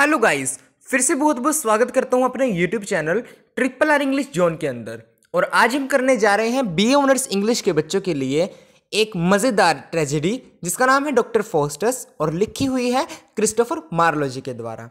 Hello guys फिर से बहुत बहुत स्वागत करता हूं अपने YouTube channel triple R English zone के अंदर और आज हम करने जा रहे हैं बी ऑनर्स इंग्लिश के बच्चों के लिए एक मज़ेदार ट्रेजेडी जिसका नाम है डॉक्टर फोस्टस और लिखी हुई है क्रिस्टोफर मार्लोजी के द्वारा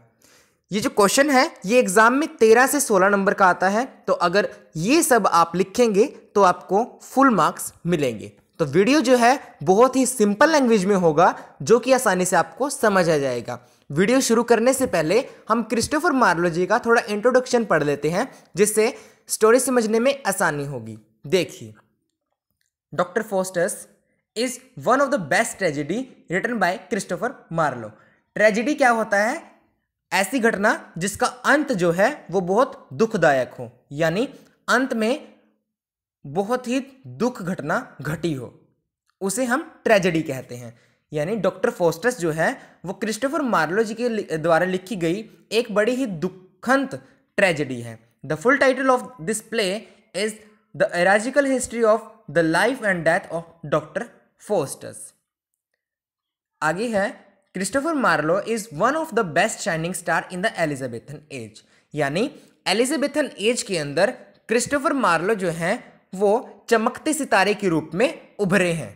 ये जो क्वेश्चन है ये एग्ज़ाम में तेरह से सोलह नंबर का आता है तो अगर ये सब आप लिखेंगे तो आपको फुल मार्क्स मिलेंगे तो वीडियो जो है बहुत ही सिंपल लैंग्वेज में होगा जो कि आसानी से आपको समझ आ जाएगा वीडियो शुरू करने से पहले हम क्रिस्टोफर मार्लो जी का थोड़ा इंट्रोडक्शन पढ़ लेते हैं जिससे स्टोरी समझने में आसानी होगी देखिए doctor Faustus is one of the best tragedy written by Christopher Marlowe tragedy क्या होता है ऐसी घटना जिसका अंत जो है वो बहुत दुखदायक हो यानी अंत में बहुत ही दुख घटना घटी हो उसे हम ट्रेजेडी कहते हैं यानी डॉक्टर फोस्टस जो है वो क्रिस्टोफर मार्लो जी के द्वारा लिखी गई एक बड़ी ही दुखंत ट्रेजेडी है the full title of this play is the tragical history of the life and death of doctor Faustus आगे है Christopher Marlowe is one of the best shining star in the Elizabethan age यानी Elizabethan age के अंदर Christopher Marlowe जो हैं वो चमकते सितारे के रूप में उभरे हैं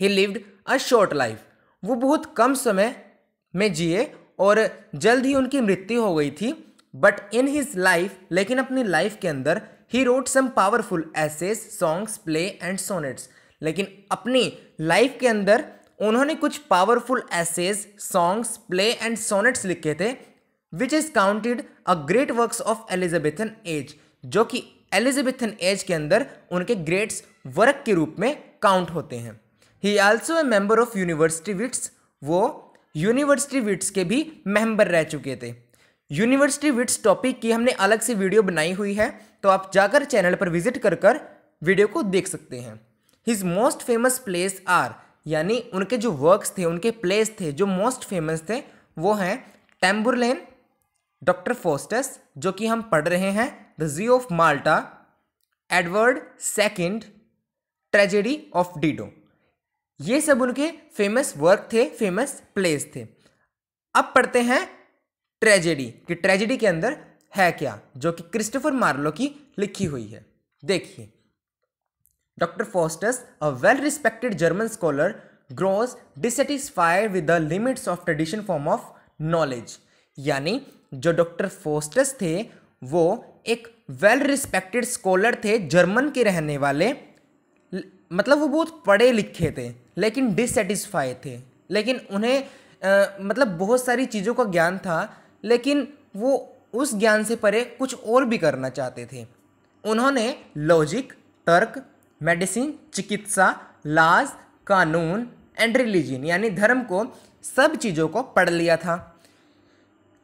he lived a short life वो बहुत कम समय में जिए और जल्द ही उनकी मृत्यु हो गई थी बट इन हिज लाइफ लेकिन अपनी लाइफ के अंदर ही wrote some powerful essays songs play and sonnets लेकिन अपनी लाइफ के अंदर उन्होंने कुछ powerful essays songs play and sonnets लिखे थे which is counted a great works of Elizabethan age जो कि एलिजाबेथन एज के अंदर उनके ग्रेट्स वर्क के रूप में काउंट होते हैं he also a member of University Wits वो यूनिवर्सिटी विट्स के भी मेंबर रह चुके थे यूनिवर्सिटी विट्स टॉपिक की हमने अलग से वीडियो बनाई हुई है तो आप जाकर चैनल पर विजिट कर कर वीडियो को देख सकते हैं his most famous plays are यानी उनके जो वर्क्स थे उनके प्लेस थे जो मोस्ट फेमस थे वो हैं टेम्बुरलेन डॉक्टर फोस्टस जो कि हम पढ़ रहे हैं the Jew of Malta Edward second tragedy of Dido ये सब उनके फेमस वर्क थे फेमस प्लेस थे अब पढ़ते हैं ट्रेजेडी कि ट्रेजेडी के अंदर है क्या जो कि क्रिस्टोफर मार्लो की लिखी हुई है देखिए doctor Faustus a well respected German scholar grows dissatisfied with the limits of tradition form of knowledge यानी जो डॉक्टर फोस्टस थे वो एक वेल रिस्पेक्टेड स्कॉलर थे जर्मन के रहने वाले मतलब वो बहुत पढ़े लिखे थे लेकिन डिससेटिस्फाई थे लेकिन उन्हें आ, मतलब बहुत सारी चीज़ों का ज्ञान था लेकिन वो उस ज्ञान से परे कुछ और भी करना चाहते थे उन्होंने लॉजिक तर्क मेडिसिन चिकित्सा लाज कानून एंड रिलीजन यानी धर्म को सब चीज़ों को पढ़ लिया था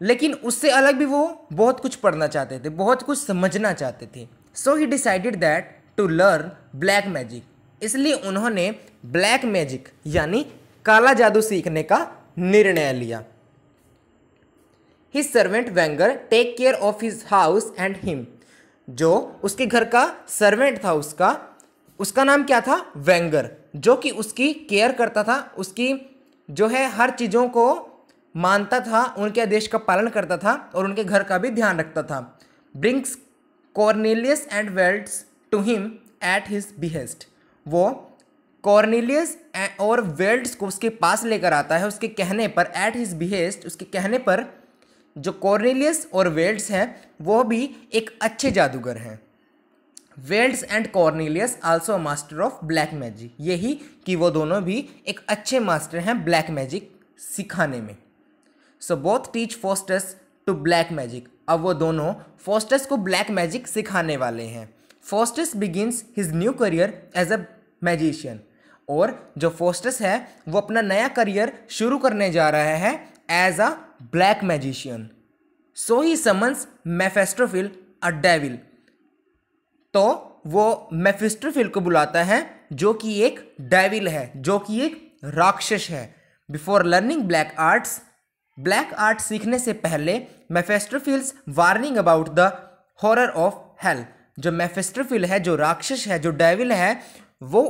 लेकिन उससे अलग भी वो बहुत कुछ पढ़ना चाहते थे बहुत कुछ समझना चाहते थे so he decided that to learn black magic इसलिए उन्होंने ब्लैक मैजिक यानी काला जादू सीखने का निर्णय लिया हिज सर्वेंट वेंगर take care of his house and him जो उसके घर का सर्वेंट था उसका उसका नाम क्या था वेंगर जो कि उसकी केयर करता था उसकी जो है हर चीज़ों को मानता था उनके आदेश का पालन करता था और उनके घर का भी ध्यान रखता था brings Cornelius and Valdes to him at his behest वो कॉर्नीलियस और वेल्ड्स को उसके पास लेकर आता है उसके कहने पर एट हिज बिहेस्ट उसके कहने पर जो कॉर्नीलियस और वेल्ड्स हैं वो भी एक अच्छे जादूगर हैं Valdes and Cornelius also master of black magic यही कि वो दोनों भी एक अच्छे मास्टर हैं ब्लैक मैजिक सिखाने में so both teach Faustus to black magic अब वो दोनों फोस्टस को ब्लैक मैजिक सिखाने वाले हैं Faustus begins his new career as a magician और जो फोस्टस है वो अपना नया करियर शुरू करने जा रहा है as a black magician so he summons Mephistopheles a devil तो वो मेफिस्ट्रोफिल को बुलाता है जो कि एक डेविल है जो कि एक राक्षस है before learning black arts black art सीखने से पहले Mephistopheles warning about the horror of hell जो मेफेस्टरफिल है जो राक्षस है जो डेविल है वो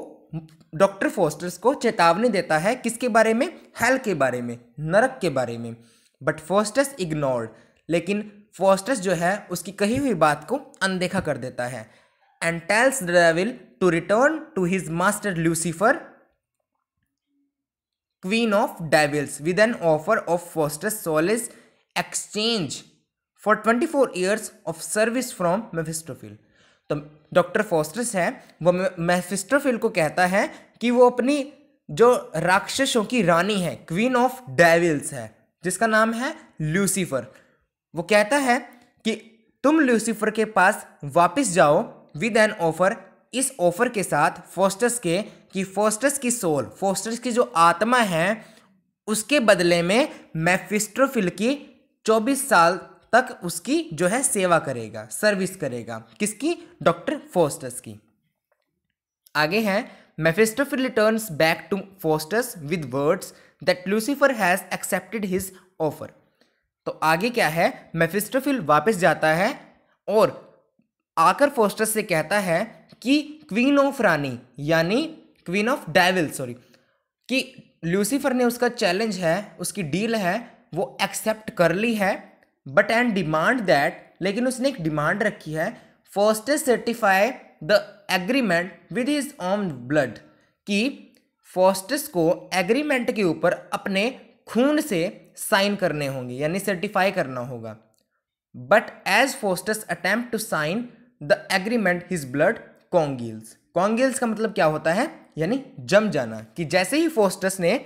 डॉक्टर फोस्टर्स को चेतावनी देता है किसके बारे में हेल के बारे में नरक के बारे में बट फोस्टर्स इग्नोर्ड लेकिन फोस्टर्स जो है उसकी कही हुई बात को अनदेखा कर देता है and tells devil to return to his master Lucifer queen of devils with an offer of Faustus soul in exchange for twenty four years of service from Mephistopheles तो डॉक्टर फोस्टस है वो मैफिस्ट्रोफिल को कहता है कि वो अपनी जो राक्षसों की रानी है क्वीन ऑफ डेविल्स है जिसका नाम है लूसीफर वो कहता है कि तुम लूसीफर के पास वापस जाओ विद एन ऑफर इस ऑफर के साथ फोस्टस के कि फोस्टस की सोल फोस्टस की जो आत्मा है उसके बदले में मैफिस्ट्रोफिल की 24 साल तक उसकी जो है सेवा करेगा सर्विस करेगा किसकी डॉक्टर फोस्टस की आगे है Mephistopheles returns back to Faustus with words that Lucifer has accepted his offer तो आगे क्या है मेफिस्टोफिल वापस जाता है और आकर फोस्टस से कहता है कि क्वीन ऑफ रानी यानी क्वीन ऑफ डेविल सॉरी कि लूसीफर ने उसका चैलेंज है उसकी डील है वो एक्सेप्ट कर ली है बट एंड डिमांड दैट लेकिन उसने एक डिमांड रखी है first certify the agreement with his own blood कि फोस्टस को एग्रीमेंट के ऊपर अपने खून से साइन करने होंगे यानी सर्टिफाई करना होगा but as Faustus attempt to sign the agreement his blood congeals congeals का मतलब क्या होता है यानी जम जाना कि जैसे ही फोस्टस ने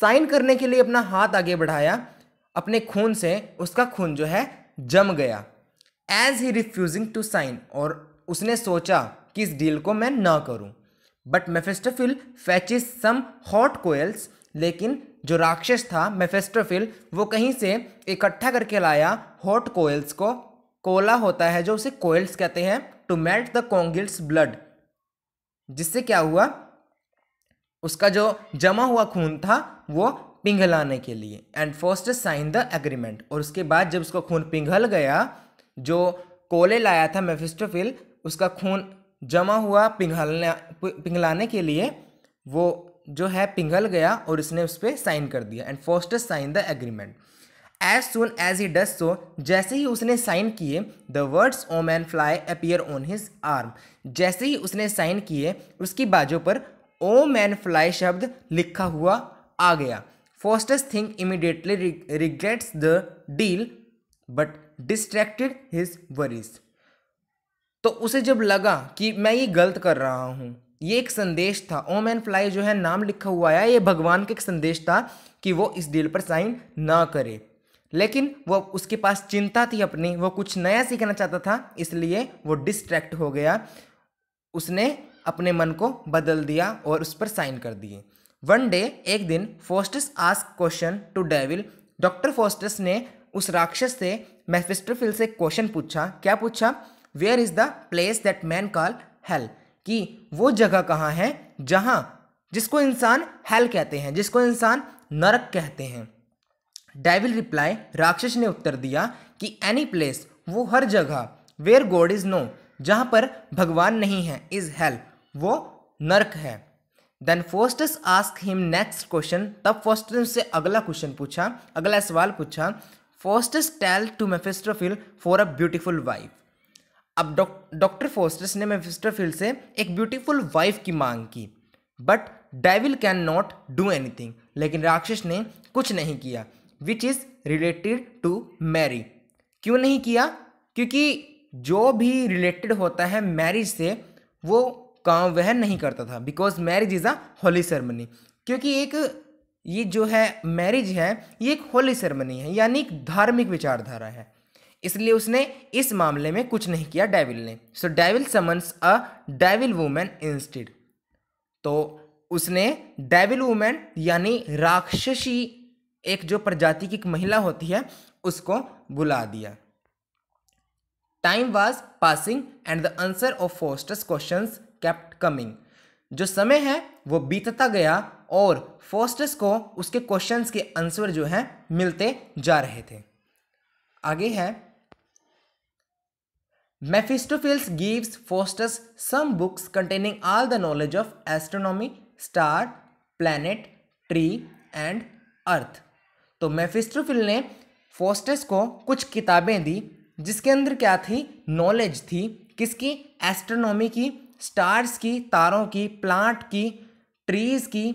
साइन करने के लिए अपना हाथ आगे बढ़ाया अपने खून से उसका खून जो है जम गया as he refusing to sign और उसने सोचा कि इस डील को मैं ना करूं but Mephistopheles fetches some hot coals लेकिन जो राक्षस था मेफेस्टोफिल वो कहीं से इकट्ठा करके लाया हॉट कोयल्स को कोला होता है जो उसे कोयल्स कहते हैं to melt the congeals blood जिससे क्या हुआ उसका जो जमा हुआ खून था वो पिघलाने के लिए and first sign the agreement और उसके बाद जब उसका खून पिघल गया जो कोले लाया था मेफिस्टोफिल उसका खून जमा हुआ पिघलने पिघलाने के लिए वो जो है पिघल गया और उसने उस पर साइन कर दिया and first sign the agreement as soon as he does so जैसे ही उसने साइन किए द वर्ड्स ओम an fly appear on his arm जैसे ही उसने साइन किए उसकी बाजों पर ओम मैन फ्लाई शब्द लिखा हुआ आ गया Faustus Thing immediately re regrets the deal but distracted his worries. तो उसे जब लगा कि मैं ये गलत कर रहा हूँ ये एक संदेश था ओम एंड फ्लाई जो है नाम लिखा हुआ है ये भगवान का एक संदेश था कि वो इस डील पर साइन ना करे लेकिन वो उसके पास चिंता थी अपनी वो कुछ नया सीखना चाहता था इसलिए वो डिस्ट्रैक्ट हो गया उसने अपने मन को बदल दिया और उस पर साइन कर दिए वन डे एक दिन Faustus ask question to devil doctor Faustus ने उस राक्षस से मैफिस्टोफिल से क्वेश्चन पूछा क्या पूछा where is the place that man call hell कि वो जगह कहाँ है जहाँ जिसको इंसान हेल कहते हैं जिसको इंसान नरक कहते हैं डेविल रिप्लाई राक्षस ने उत्तर दिया कि एनी प्लेस वो हर जगह वेयर गॉड इज़ नो जहाँ पर भगवान नहीं है इज़ हेल वो नरक है then Faustus ask him next question तब फोस्टर ने उससे अगला क्वेश्चन पूछा अगला सवाल पूछा Faustus tell to Mephistopheles for a beautiful wife अब डॉक्टर फोस्टस ने मेफेस्ट्रोफिल से एक ब्यूटीफुल वाइफ की मांग की but devil can not do anything लेकिन राक्षस ने कुछ नहीं किया which is related to marry क्यों नहीं किया क्योंकि जो भी रिलेटेड होता है मैरिज से वो काम वह नहीं करता था because marriage is a holy ceremony क्योंकि एक ये जो है मैरिज है ये एक होली सेरेमनी है यानी एक धार्मिक विचारधारा है इसलिए उसने इस मामले में कुछ नहीं किया डेविल ने so devil summons a devil women instead तो उसने डेविल वूमेन यानी राक्षसी एक जो प्रजाति की एक महिला होती है उसको बुला दिया time was passing and the answer of Faustus questions kept coming जो समय है वो बीतता गया और फोस्टस को उसके क्वेश्चन के आंसर जो है मिलते जा रहे थे आगे है Mephistopheles gives Faustus some books containing all the knowledge of astronomy star planet tree and earth तो मैफिस्टोफिल ने फोस्टस को कुछ किताबें दी जिसके अंदर क्या थी नॉलेज थी किसकी एस्ट्रोनॉमी की स्टार्स की तारों की प्लांट की ट्रीज की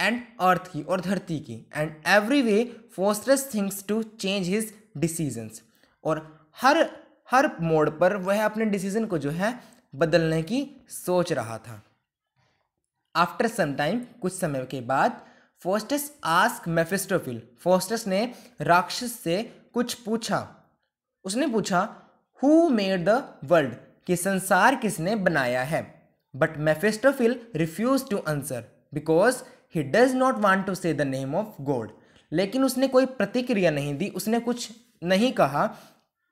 एंड अर्थ की और धरती की and every way Faustus thinks to change his decisions और हर हर मोड़ पर वह अपने डिसीजन को जो है बदलने की सोच रहा था आफ्टर सम टाइम कुछ समय के बाद फोस्टस आस्क मेफिस्टोफिल फोस्टस ने राक्षस से कुछ पूछा उसने पूछा हु मेड द वर्ल्ड कि संसार किसने बनाया है but Mephistopheles refuse to answer because he does not want to say the name of God लेकिन उसने कोई प्रतिक्रिया नहीं दी उसने कुछ नहीं कहा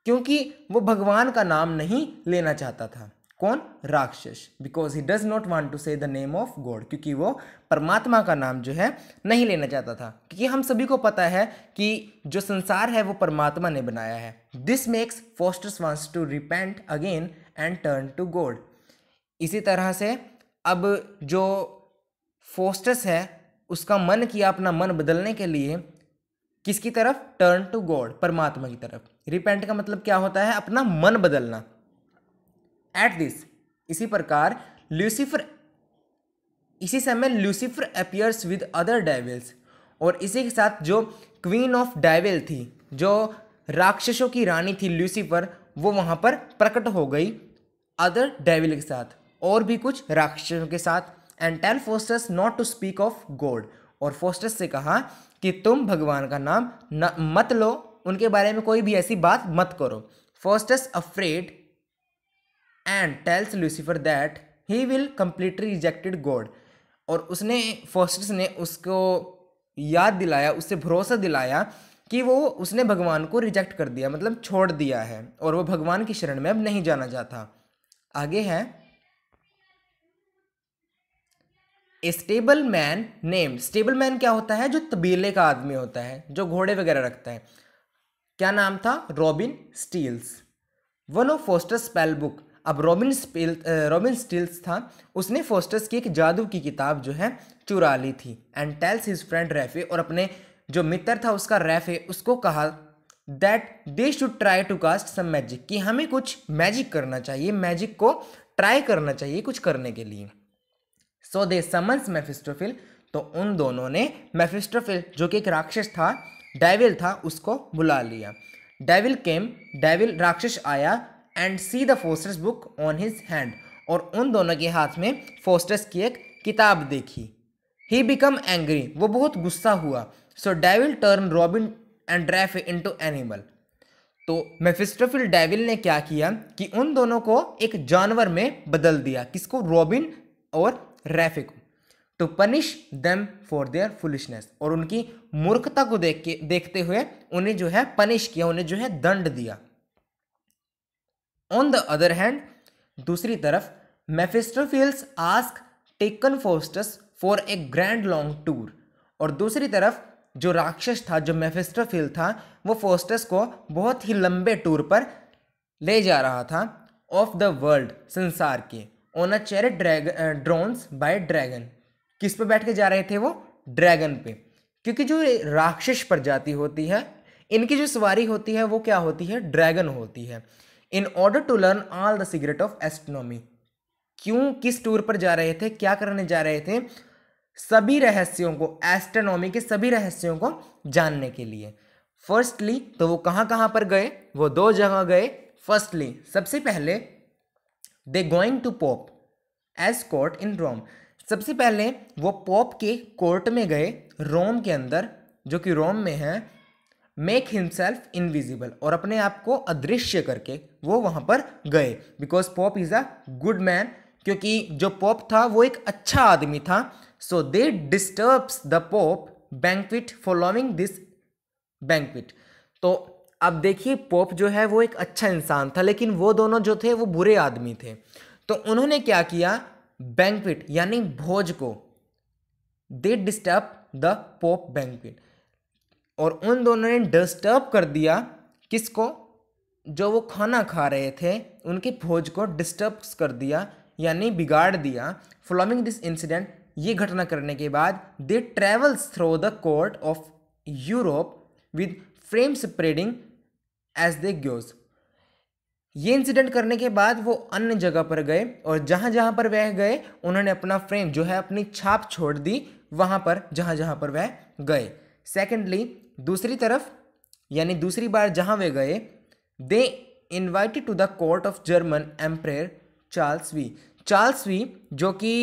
क्योंकि वो भगवान का नाम नहीं लेना चाहता था कौन राक्षस because he does not want to say the name of God क्योंकि वो परमात्मा का नाम जो है नहीं लेना चाहता था क्योंकि हम सभी को पता है कि जो संसार है वो परमात्मा ने बनाया है this makes Faustus wants to repent again and turn to God इसी तरह से अब जो फोस्टस है उसका मन किया अपना मन बदलने के लिए किसकी तरफ टर्न टू गॉड परमात्मा की तरफ रिपेंट का मतलब क्या होता है अपना मन बदलना एट दिस इसी प्रकार ल्यूसीफर इसी समय Lucifer appears with other devils और इसी के साथ जो क्वीन ऑफ डेविल थी जो राक्षसों की रानी थी ल्यूसीफर वो वहाँ पर प्रकट हो गई अदर डेविल के साथ और भी कुछ राक्षसों के साथ and tell Faustus not to speak of God और फोस्टस से कहा कि तुम भगवान का नाम न मत लो उनके बारे में कोई भी ऐसी बात मत करो Faustus afraid and tells Lucifer that he will completely rejected God और उसने फोस्टस ने उसको याद दिलाया उससे भरोसा दिलाया कि वो उसने भगवान को रिजेक्ट कर दिया मतलब छोड़ दिया है और वो भगवान की शरण में अब नहीं जाना चाहता आगे हैं stable man name stable man क्या होता है जो तबीले का आदमी होता है जो घोड़े वगैरह रखता है क्या नाम था Robin steals one of Faustus spell book अब रॉबिन स्पेल रॉबिन स्टील्स था उसने फोस्टर्स की एक जादू की किताब जो है चुरा ली थी and tells his friend Rafe और अपने जो मित्र था उसका रेफे उसको कहा that they should try to cast some magic कि हमें कुछ मैजिक करना चाहिए मैजिक को ट्राई करना चाहिए कुछ करने के लिए सो दे समन्स मेफिस्टोफिल तो उन दोनों ने मेफिस्टोफिल जो कि एक राक्षस था डेविल था उसको बुला लिया डेविल केम डेविल राक्षस आया and see the Faustus's book on his hand और उन दोनों के हाथ में फोस्टर्स की एक किताब देखी ही बिकम एंग्री वो बहुत गुस्सा हुआ so devil turn Robin and Rafe into animal तो मेफिस्टोफिल डेविल ने क्या किया कि उन दोनों को एक जानवर में बदल दिया किसको रॉबिन और रैफे को to punish them for their foolishness और उनकी मूर्खता को देख के देखते हुए उन्हें जो है पनिश किया उन्हें जो है दंड दिया ऑन द अदर हैंड दूसरी तरफ Mephistopheles ask taken Faustus for a grand long tour और दूसरी तरफ जो राक्षस था जो मेफिस्टोफिल था वो फोस्टस को बहुत ही लंबे टूर पर ले जा रहा था ऑफ द वर्ल्ड संसार के on a chair drag drawn by dragon किस पे बैठ के जा रहे थे वो ड्रैगन पे क्योंकि जो राक्षस प्रजाति होती है इनकी जो सवारी होती है वो क्या होती है ड्रैगन होती है in order to learn all the secret of astronomy क्यों किस टूर पर जा रहे थे क्या करने जा रहे थे सभी रहस्यों को एस्ट्रोनॉमी के सभी रहस्यों को जानने के लिए फर्स्टली तो वो कहाँ कहाँ पर गए वो दो जगह गए फर्स्टली सबसे पहले they going to pope's court in Rome सबसे पहले वो पोप के कोर्ट में गए रोम के अंदर जो कि रोम में है मेक हिमसेल्फ इनविजिबल और अपने आप को अदृश्य करके वो वहाँ पर गए because pope is a good man क्योंकि जो पॉप था वो एक अच्छा आदमी था so they disturb the pope banquet following this banquet तो अब देखिए पोप जो है वो एक अच्छा इंसान था लेकिन वो दोनों जो थे वो बुरे आदमी थे तो उन्होंने क्या किया बैंकविट यानी भोज को they disturb the pope banquet और उन दोनों ने डिस्टर्ब कर दिया किसको जो वो खाना खा रहे थे उनके भोज को डिस्टर्ब कर दिया यानी बिगाड़ दिया फॉलोइंग दिस इंसिडेंट ये घटना करने के बाद they travels through the court of Europe with fame spreading as they goes ये इंसिडेंट करने के बाद वो अन्य जगह पर गए और जहाँ जहाँ पर वह गए उन्होंने अपना फ्रेम जो है अपनी छाप छोड़ दी वहाँ पर जहाँ जहाँ पर वह गए सेकेंडली दूसरी तरफ यानी दूसरी बार जहाँ वे गए they invited to the court of German emperor Charles V Charles V जो कि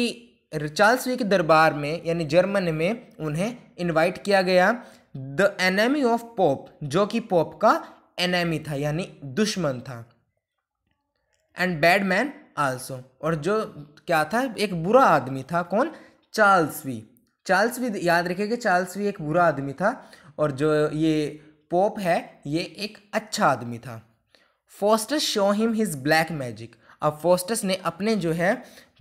चार्ल्स के दरबार में यानी जर्मन में उन्हें इनवाइट किया गया द एनेमी ऑफ पोप जो कि पोप का एनेमी था यानी दुश्मन था एंड बैड मैन आल्सो और जो क्या था एक बुरा आदमी था कौन चार्ल्स वी चार्ल्स वी याद रखेगा चार्ल्स वी एक बुरा आदमी था और जो ये पोप है ये एक अच्छा आदमी था Faustus show him his black magic अब फोस्टस ने अपने जो है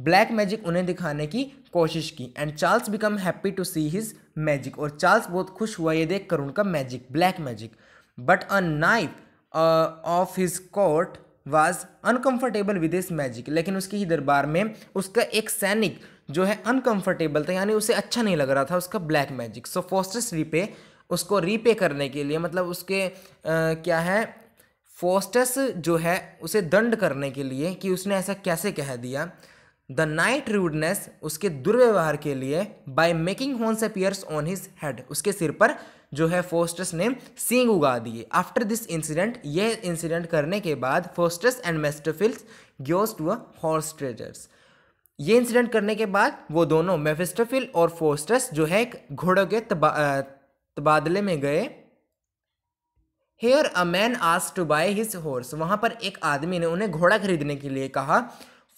ब्लैक मैजिक उन्हें दिखाने की कोशिश की and Charles become happy to see his magic और चार्ल्स बहुत खुश हुआ ये देख कर उनका magic black magic but a knight of his court was uncomfortable with his magic लेकिन उसके ही दरबार में उसका एक सैनिक जो है अनकंफर्टेबल था यानी उसे अच्छा नहीं लग रहा था उसका black magic so Faustus repay उसको रीपे करने के लिए मतलब उसके आ, uh, क्या है फोस्टस जो है उसे दंड करने के लिए कि उसने ऐसा कैसे कह दिया द नाइट रूडनेस उसके दुर्व्यवहार के लिए by making horns appears on his head उसके सिर पर जो है फोस्टस ने सींग उगा दिए आफ्टर दिस इंसिडेंट यह इंसिडेंट करने के बाद Faustus and Mephistopheles goes to a horse traders ये इंसिडेंट करने के बाद वो दोनों मेफिस्टोफिल और फोस्टस जो है घोड़ों के तबा तबादले में गए here a man ask to buy his horse वहाँ पर एक आदमी ने उन्हें घोड़ा खरीदने के लिए कहा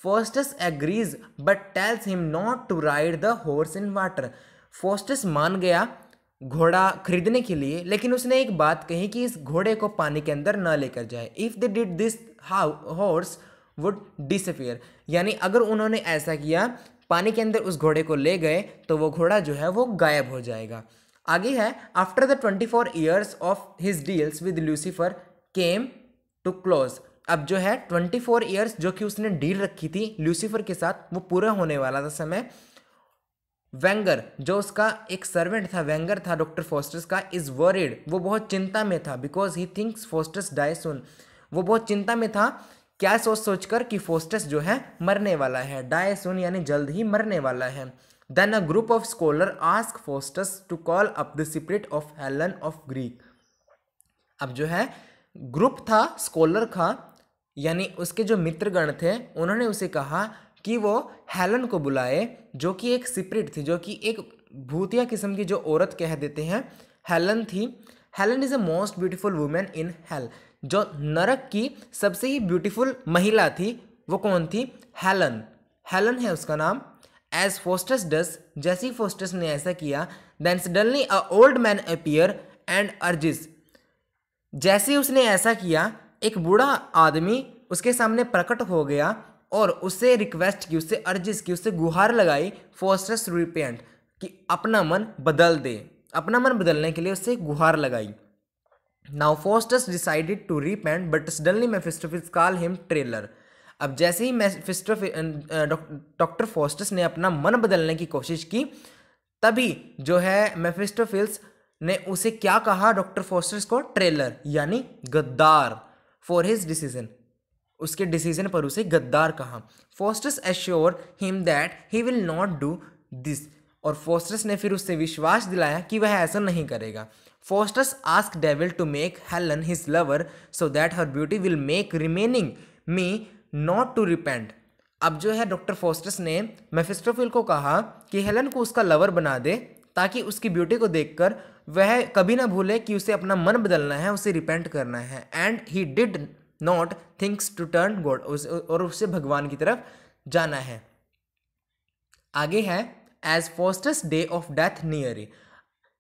Faustus agrees but tells him not to ride the horse in water Faustus मान गया घोड़ा खरीदने के लिए लेकिन उसने एक बात कही कि इस घोड़े को पानी के अंदर ना लेकर जाए if they did this how horse would disappear यानी अगर उन्होंने ऐसा किया पानी के अंदर उस घोड़े को ले गए तो वो घोड़ा जो है वो गायब हो जाएगा आगे है after the twenty four years of his deals with Lucifer came to close अब जो है ट्वेंटी फोर ईयर्स जो कि उसने डील रखी थी लूसीफर के साथ वो पूरा होने वाला था समय वेंगर जो उसका एक सर्वेंट था वेंगर था डॉक्टर फोस्टर्स का इज़ वरीड वो बहुत चिंता में था because he thinks Faustus die soon वो बहुत चिंता में था क्या सोच सोच कर कि फोस्टस जो है मरने वाला है डाय सुन यानी जल्द ही मरने वाला है Then a group of scholars ask Faustus to call up the spirit of Helen of Greek. अब जो है ग्रुप था स्कॉलर था यानी उसके जो मित्रगण थे उन्होंने उसे कहा कि वो हेलन को बुलाए जो कि एक सिप्रिट थी जो कि एक भूतिया किस्म की जो औरत कह देते हैं हेलन थी Helen is a most beautiful women in hell जो नरक की सबसे ही ब्यूटीफुल महिला थी वो कौन थी हेलन हेलन है उसका नाम एज फोस्टस डस जैसी फोस्टस ने ऐसा किया then suddenly a old man appear and urges जैसे उसने ऐसा किया एक बूढ़ा आदमी उसके सामने प्रकट हो गया और उससे रिक्वेस्ट की उससे अर्जिस की उससे गुहार लगाई फोस्टस रिपेंट कि अपना मन बदल दे अपना मन बदलने के लिए उससे गुहार लगाई now Faustus decided to repent but suddenly Mephistopheles call him traitor अब जैसे ही मेफिस्टो अं, डॉक्टर फोस्टस ने अपना मन बदलने की कोशिश की तभी जो है मेफिस्टोफिल्स ने उसे क्या कहा डॉक्टर फोस्टस को ट्रेलर यानी गद्दार फॉर हिज डिसीजन उसके डिसीजन पर उसे गद्दार कहा Faustus assure him that he will not do this और फोस्टस ने फिर उससे विश्वास दिलाया कि वह ऐसा नहीं करेगा Faustus ask devil to make Helen his lover so that her beauty will make remaining me not to repent अब जो है डॉक्टर फोस्टस ने मेफिस्टोफिल को कहा कि हेलन को उसका लवर बना दे ताकि उसकी ब्यूटी को देखकर वह कभी ना भूले कि उसे अपना मन बदलना है उसे रिपेंट करना है and he did not thinks to turn God और उसे भगवान की तरफ जाना है आगे है as Faustus day of death near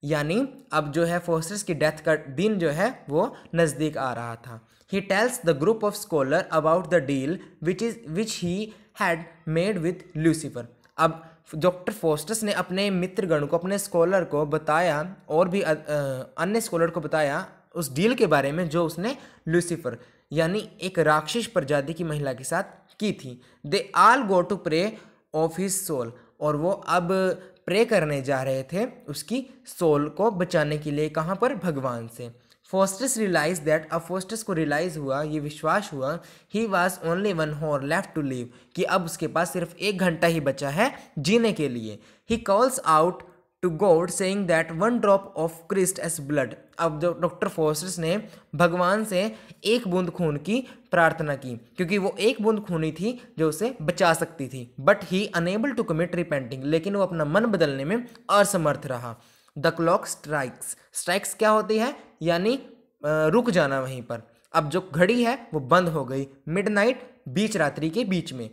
यानी अब जो है फोस्टर्स की डेथ का दिन जो है वो नज़दीक आ रहा था he tells the group of scholar about the deal which is which he had made with Lucifer अब डॉक्टर फोस्टस ने अपने मित्रगण को अपने स्कॉलर को बताया और भी अन्य स्कॉलर को बताया उस डील के बारे में जो उसने लूसीफर यानी एक राक्षस प्रजाति की महिला के साथ की थी they all go to pray of his soul और वो अब प्रे करने जा रहे थे उसकी सोल को बचाने के लिए कहाँ पर भगवान से फोस्टस रियलाइज दैट अब फोस्टस को रियलाइज हुआ ये विश्वास हुआ he was only one hour left to live कि अब उसके पास सिर्फ एक घंटा ही बचा है जीने के लिए he calls out to God saying that one drop of Christ's blood अब जो डॉक्टर फोर्सेस ने भगवान से एक बूंद खून की प्रार्थना की क्योंकि वो एक बूंद खूनी थी जो उसे बचा सकती थी but he unable to commit repenting लेकिन वो अपना मन बदलने में असमर्थ रहा द क्लॉक स्ट्राइक्स स्ट्राइक्स क्या होती है यानी रुक जाना वहीं पर अब जो घड़ी है वो बंद हो गई नाइट बीच रात्रि के बीच में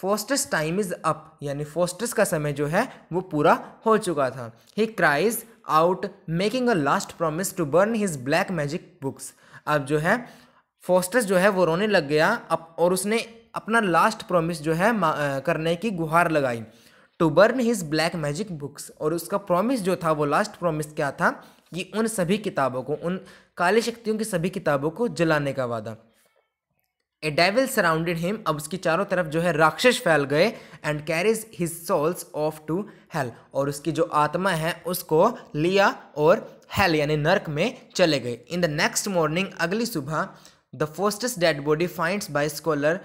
फोस्टस टाइम इज अप यानी फोस्टस का समय जो है वो पूरा हो चुका था he cries out making a last promise to burn his black magic books अब जो है फोस्टस जो है वो रोने लग गया अप और उसने अपना लास्ट प्रॉमिस जो है करने की गुहार लगाई to burn his black magic books और उसका प्रॉमिस जो था वो लास्ट प्रॉमिस क्या था कि उन सभी किताबों को उन काली शक्तियों की सभी किताबों को जलाने का वादा ए डेविल सराउंडेड हिम अब उसकी चारों तरफ जो है राक्षस फैल गए and carries his souls off to hell और उसकी जो आत्मा है उसको लिया और हेल यानी नर्क में चले गए इन द नेक्स्ट मॉर्निंग अगली सुबह the Faustus dead body finds by scholar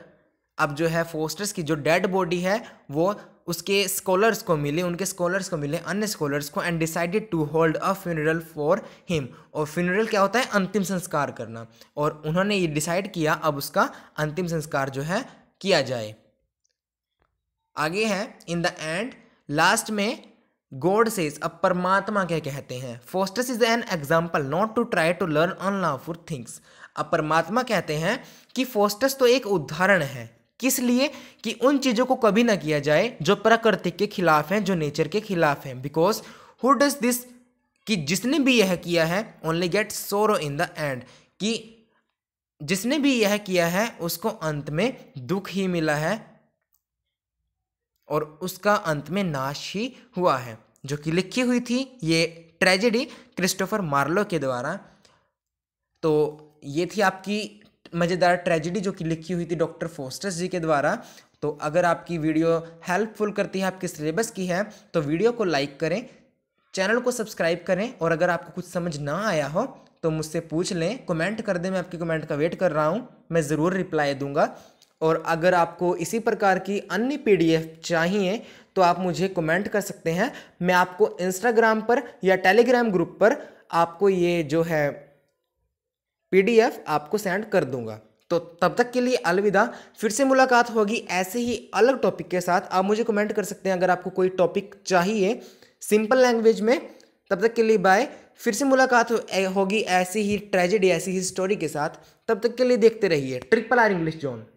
अब जो है फोस्टस की जो डेड बॉडी है वो उसके स्कॉलर्स को मिले उनके स्कॉलर्स को मिले अन्य स्कॉलर्स को and decided to hold a funeral for him और फ्यूनरल क्या होता है अंतिम संस्कार करना और उन्होंने ये डिसाइड किया अब उसका अंतिम संस्कार जो है किया जाए आगे है इन द एंड लास्ट में गॉड सेज अब परमात्मा क्या कहते हैं Faustus is an example not to try to learn unlawful things अब परमात्मा कहते हैं कि फोस्टस तो एक उदाहरण है किस लिए कि उन चीज़ों को कभी ना किया जाए जो प्रकृति के खिलाफ हैं जो नेचर के खिलाफ हैं बिकॉज हु डज दिस कि जिसने भी यह किया है ओनली गेट सोरो इन द एंड कि जिसने भी यह किया है उसको अंत में दुख ही मिला है और उसका अंत में नाश ही हुआ है जो कि लिखी हुई थी ये ट्रेजेडी क्रिस्टोफर मार्लो के द्वारा तो ये थी आपकी मज़ेदार ट्रेजिडी जो कि लिखी हुई थी डॉक्टर फोस्टस जी के द्वारा तो अगर आपकी वीडियो हेल्पफुल करती है आपके सिलेबस की है तो वीडियो को लाइक करें चैनल को सब्सक्राइब करें और अगर आपको कुछ समझ ना आया हो तो मुझसे पूछ लें कमेंट कर दें मैं आपके कमेंट का वेट कर रहा हूँ मैं ज़रूर रिप्लाई दूंगा और अगर आपको इसी प्रकार की अन्य पीडीएफ चाहिए तो आप मुझे कमेंट कर सकते हैं मैं आपको इंस्टाग्राम पर या टेलीग्राम ग्रुप पर आपको ये जो है पीडीएफ आपको सेंड कर दूंगा तो तब तक के लिए अलविदा फिर से मुलाकात होगी ऐसे ही अलग टॉपिक के साथ आप मुझे कमेंट कर सकते हैं अगर आपको कोई टॉपिक चाहिए सिंपल लैंग्वेज में तब तक के लिए बाय फिर से मुलाकात होगी ऐसी ही ट्रेजेडी ऐसी ही स्टोरी के साथ तब तक के लिए देखते रहिए ट्रिपल आर इंग्लिश जोन